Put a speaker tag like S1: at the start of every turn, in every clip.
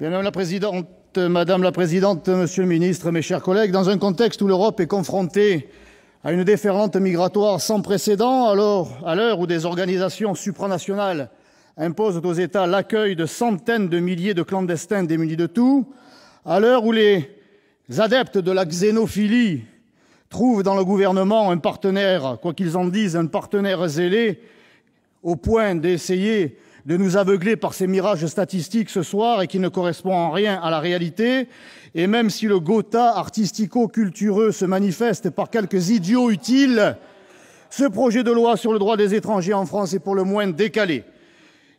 S1: Madame la présidente, madame la présidente, monsieur le Ministre, mes chers collègues, dans un contexte où l'Europe est confrontée à une déferlante migratoire sans précédent, alors à l'heure où des organisations supranationales imposent aux États l'accueil de centaines de milliers de clandestins démunis de tout, à l'heure où les adeptes de la xénophilie trouvent dans le gouvernement un partenaire, quoi qu'ils en disent, un partenaire zélé au point d'essayer de nous aveugler par ces mirages statistiques ce soir et qui ne correspond en rien à la réalité et même si le Gotha artistico-cultureux se manifeste par quelques idiots utiles, ce projet de loi sur le droit des étrangers en France est pour le moins décalé.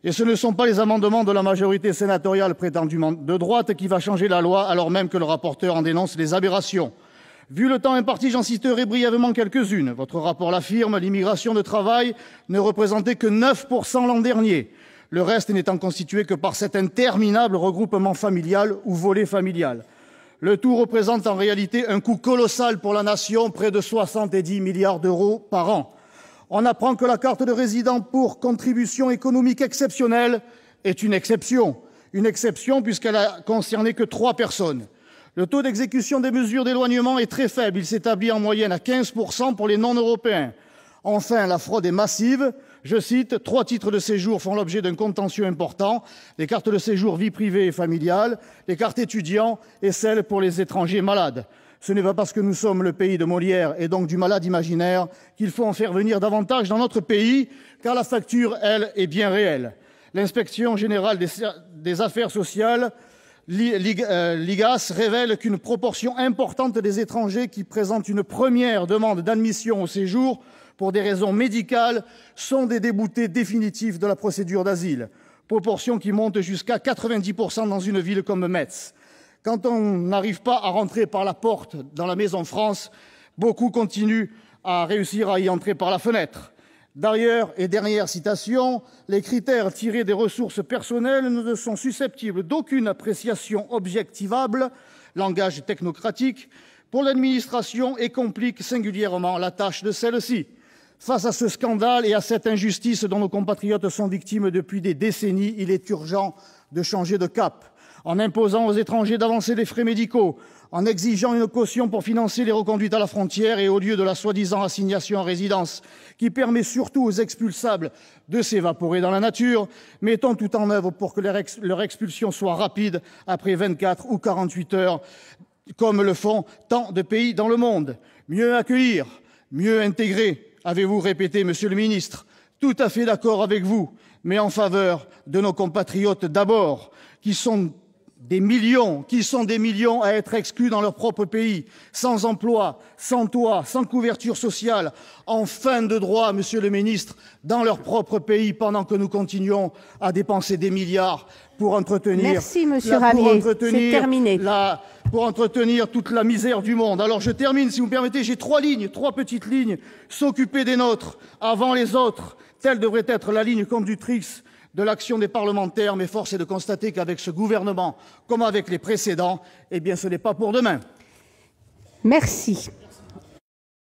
S1: Et ce ne sont pas les amendements de la majorité sénatoriale prétendument de droite qui va changer la loi, alors même que le rapporteur en dénonce les aberrations. Vu le temps imparti, j'en citerai brièvement quelques-unes. Votre rapport l'affirme, l'immigration de travail ne représentait que 9% l'an dernier le reste n'étant constitué que par cet interminable regroupement familial ou volet familial. Le tout représente en réalité un coût colossal pour la nation, près de 70 milliards d'euros par an. On apprend que la carte de résident pour contribution économique exceptionnelle est une exception. Une exception puisqu'elle a concerné que trois personnes. Le taux d'exécution des mesures d'éloignement est très faible. Il s'établit en moyenne à 15% pour les non-européens. Enfin, la fraude est massive je cite Trois titres de séjour font l'objet d'un contentieux important les cartes de séjour vie privée et familiale, les cartes étudiants et celles pour les étrangers malades, ce n'est pas parce que nous sommes le pays de Molière et donc du malade imaginaire qu'il faut en faire venir davantage dans notre pays, car la facture elle est bien réelle, l'inspection générale des affaires sociales euh, l'IGAS révèle qu'une proportion importante des étrangers qui présentent une première demande d'admission au séjour pour des raisons médicales sont des déboutés définitifs de la procédure d'asile, proportion qui monte jusqu'à 90 dans une ville comme Metz. Quand on n'arrive pas à rentrer par la porte dans la maison France, beaucoup continuent à réussir à y entrer par la fenêtre. D'ailleurs, et dernière citation, les critères tirés des ressources personnelles ne sont susceptibles d'aucune appréciation objectivable, langage technocratique, pour l'administration et compliquent singulièrement la tâche de celle-ci. Face à ce scandale et à cette injustice dont nos compatriotes sont victimes depuis des décennies, il est urgent de changer de cap. En imposant aux étrangers d'avancer les frais médicaux, en exigeant une caution pour financer les reconduites à la frontière et au lieu de la soi-disant assignation à résidence, qui permet surtout aux expulsables de s'évaporer dans la nature, mettons tout en œuvre pour que leur expulsion soit rapide après 24 ou 48 heures, comme le font tant de pays dans le monde. Mieux accueillir, mieux intégrer, avez-vous répété, monsieur le ministre, tout à fait d'accord avec vous, mais en faveur de nos compatriotes d'abord, qui sont des millions, qui sont des millions à être exclus dans leur propre pays, sans emploi, sans toit, sans couverture sociale, en fin de droit, monsieur le ministre, dans leur propre pays, pendant que nous continuons à dépenser des milliards pour entretenir, pour, pour entretenir toute la misère du monde. Alors je termine, si vous me permettez, j'ai trois lignes, trois petites lignes. S'occuper des nôtres, avant les autres, telle devrait être la ligne conductrice de l'action des parlementaires, mais force est de constater qu'avec ce gouvernement, comme avec les précédents, eh bien, ce n'est pas pour demain. Merci.